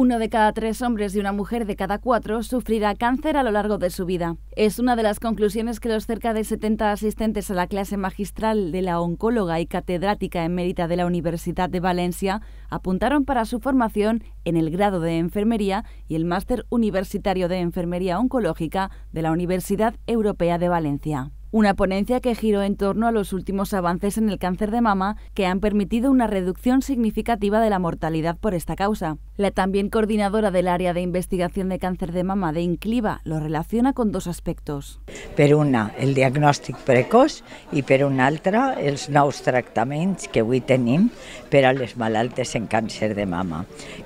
Uno de cada tres hombres y una mujer de cada cuatro sufrirá cáncer a lo largo de su vida. Es una de las conclusiones que los cerca de 70 asistentes a la clase magistral de la oncóloga y catedrática emérita de la Universidad de Valencia apuntaron para su formación en el grado de enfermería y el máster universitario de enfermería oncológica de la Universidad Europea de Valencia. Una ponencia que giró en torno a los últimos avances en el cáncer de mama que han permitido una reducción significativa de la mortalidad por esta causa. La también coordinadora del área de investigación de cáncer de mama de INCLIVA lo relaciona con dos aspectos. Per una, el diagnòstic precoç i per una altra, els nous tractaments que avui tenim per a les malaltes en càncer de mama,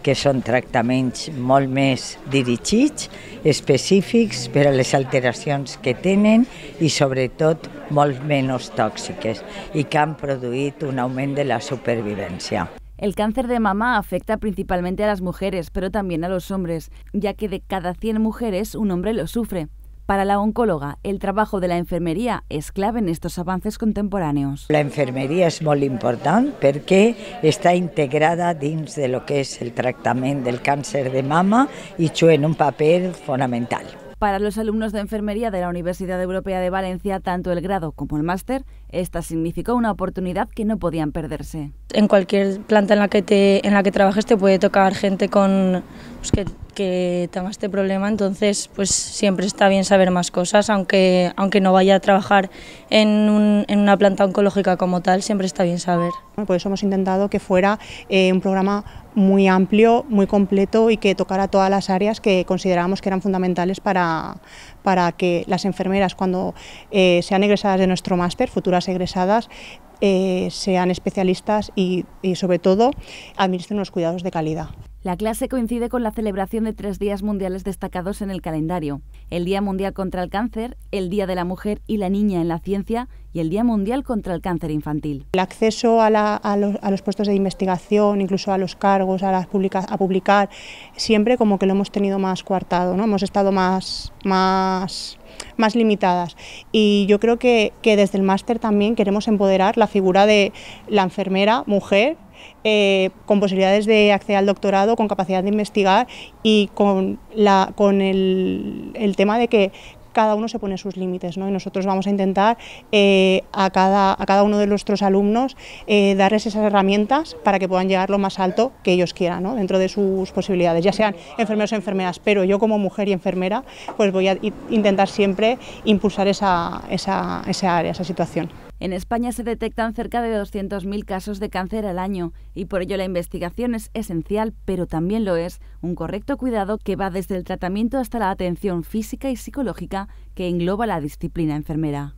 que són tractaments molt més dirigits, específics per a les alteracions que tenen i sobretot molt menys tòxiques i que han produït un augment de la supervivència. El cáncer de mama afecta principalmente a las mujeres, pero también a los hombres, ya que de cada 100 mujeres un hombre lo sufre. Para la oncóloga, el trabajo de la enfermería es clave en estos avances contemporáneos. La enfermería es muy importante porque está integrada dins de lo que es el tratamiento del cáncer de mama y juega un papel fundamental. Para los alumnos de enfermería de la Universidad Europea de Valencia, tanto el grado como el máster, esta significó una oportunidad que no podían perderse. En cualquier planta en la que, te, en la que trabajes te puede tocar gente con, pues que tenga este problema, entonces pues siempre está bien saber más cosas, aunque, aunque no vaya a trabajar en, una planta oncológica como tal, siempre está bien saber. Por eso hemos intentado que fuera eh, un programa muy amplio, muy completo y que tocara todas las áreas que considerábamos que eran fundamentales para, que las enfermeras cuando eh, sean egresadas de nuestro máster, futuras egresadas, eh, sean especialistas y, y sobre todo administren los cuidados de calidad. La clase coincide con la celebración de tres días mundiales destacados en el calendario, el Día Mundial contra el Cáncer, el Día de la Mujer y la Niña en la Ciencia y el Día Mundial contra el Cáncer Infantil. El acceso a, los, puestos de investigación, incluso a los cargos, a, a publicar, siempre como que lo hemos tenido más coartado, ¿no? hemos estado más, más más limitadas. Y yo creo que, desde el máster también queremos empoderar la figura de la enfermera, mujer, eh, con posibilidades de acceder al doctorado, con capacidad de investigar y con, la, con el, el tema de que cada uno se pone sus límites, Y nosotros vamos a intentar eh, a, cada, a cada uno de nuestros alumnos eh, darles esas herramientas para que puedan llegar lo más alto que ellos quieran, Dentro de sus posibilidades, ya sean enfermeros o enfermeras, pero yo como mujer y enfermera, pues voy a intentar siempre impulsar esa, esa área, esa situación. En España se detectan cerca de 200.000 casos de cáncer al año y por ello la investigación es esencial, pero también lo es un correcto cuidado que va desde el tratamiento hasta la atención física y psicológica que engloba la disciplina enfermera.